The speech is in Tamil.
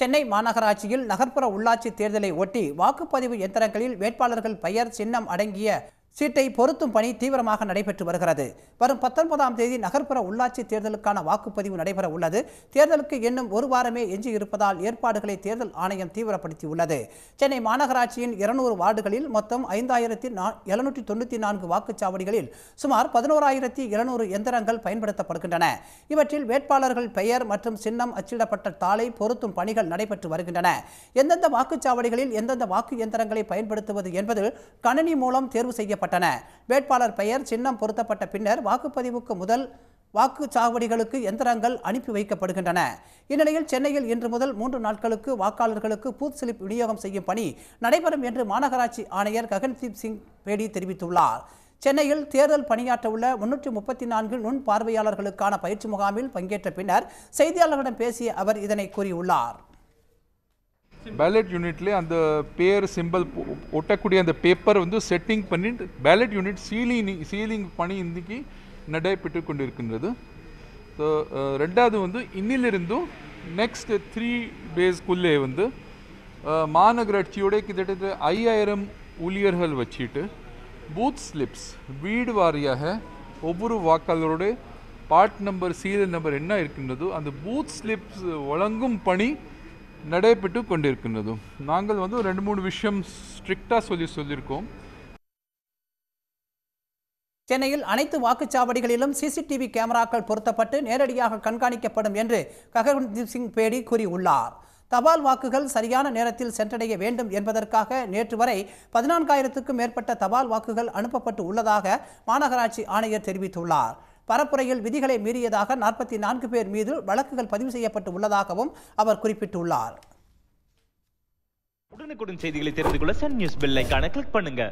சென்னை மாநகராட்சியில் நகர்ப்புற உள்ளாட்சி தேர்தலை ஒட்டி வாக்குப்பதிவு எந்திரங்களில் வேட்பாளர்கள் பெயர் சின்னம் அடங்கிய சீட்டை பொருத்தும் பணி தீவிரமாக நடைபெற்று வருகிறது வரும் பத்தொன்பதாம் தேதி நகர்ப்புற உள்ளாட்சி தேர்தலுக்கான வாக்குப்பதிவு நடைபெற உள்ளது தேர்தலுக்கு இன்னும் ஒரு வாரமே எஞ்சியிருப்பதால் ஏற்பாடுகளை தேர்தல் ஆணையம் தீவிரப்படுத்தியுள்ளது சென்னை மாநகராட்சியின் இருநூறு வார்டுகளில் மொத்தம் ஐந்தாயிரத்தி எழுநூற்றி தொண்ணூற்றி நான்கு வாக்குச்சாவடிகளில் சுமார் பதினோராயிரத்தி எழுநூறு எந்திரங்கள் பயன்படுத்தப்படுகின்றன இவற்றில் வேட்பாளர்கள் பெயர் மற்றும் சின்னம் அச்சிடப்பட்ட தாளை பொருத்தும் பணிகள் நடைபெற்று வருகின்றன எந்தெந்த வாக்குச்சாவடிகளில் எந்தெந்த வாக்கு எந்திரங்களை பயன்படுத்துவது என்பது கணினி மூலம் தேர்வு செய்யப்பட்டது செய்யப்பட்டன வேட்பாளர் பெயர் சின்னம் பொருத்தப்பட்ட பின்னர் வாக்குப்பதிவுக்கு முதல் வாக்குச்சாவடிகளுக்கு எந்திரங்கள் அனுப்பி வைக்கப்படுகின்றன இந்நிலையில் சென்னையில் இன்று முதல் மூன்று நாட்களுக்கு வாக்காளர்களுக்கு பூத் சிலிப் விநியோகம் செய்யும் பணி நடைபெறும் என்று மாநகராட்சி ஆணையர் ககன்தீப் சிங் பேடி தெரிவித்துள்ளார் சென்னையில் தேர்தல் பணியாற்றவுள்ள முன்னூற்றி முப்பத்தி நான்கு நுண் பார்வையாளர்களுக்கான பயிற்சி முகாமில் பங்கேற்ற பின்னர் செய்தியாளர்களிடம் பேசிய அவர் இதனை கூறியுள்ளார் பேலட் யூனிட்லேயே அந்த பேர் சிம்பிள் ஒட்டக்கூடிய அந்த பேப்பர் வந்து செட்டிங் பண்ணிட்டு பேலட் யூனிட் சீலிங் சீலிங் பணி இன்றைக்கி நடைபெற்று கொண்டிருக்கின்றது ஸோ ரெண்டாவது வந்து இன்னிலிருந்தும் நெக்ஸ்ட் த்ரீ டேஸ்க்குள்ளே வந்து மாநகராட்சியோட கிட்டத்தட்ட ஐயாயிரம் ஊழியர்கள் வச்சுட்டு பூத் ஸ்லிப்ஸ் வீடு வாரியாக ஒவ்வொரு வாக்காளரோட பார்ட் நம்பர் சீரியல் நம்பர் என்ன இருக்கின்றதோ அந்த பூத் ஸ்லிப்ஸ் வழங்கும் பணி நடைபெற்று கொண்டிருக்கின்றது நாங்கள் வந்து ரெண்டு மூணு விஷயம் ஸ்ட்ரிக்டாக சொல்லி சொல்லியிருக்கோம் சென்னையில் அனைத்து வாக்குச்சாவடிகளிலும் சிசிடிவி கேமராக்கள் பொருத்தப்பட்டு நேரடியாக கண்காணிக்கப்படும் என்று ககன்தீப் சிங் பேடி கூறியுள்ளார் தபால் வாக்குகள் சரியான நேரத்தில் சென்றடைய வேண்டும் என்பதற்காக நேற்று வரை பதினான்காயிரத்துக்கும் மேற்பட்ட தபால் வாக்குகள் அனுப்பப்பட்டு உள்ளதாக மாநகராட்சி ஆணையர் தெரிவித்துள்ளார் பரப்புரையில் விதிகளை மீறியதாக நாற்பத்தி நான்கு பேர் மீது வழக்குகள் பதிவு செய்யப்பட்டு உள்ளதாகவும் அவர் குறிப்பிட்டுள்ளார் உடனுக்குடன் செய்திகளை தெரிந்து கொள்ள சன் நியூஸ் பில்லைக்கான கிளிக் பண்ணுங்க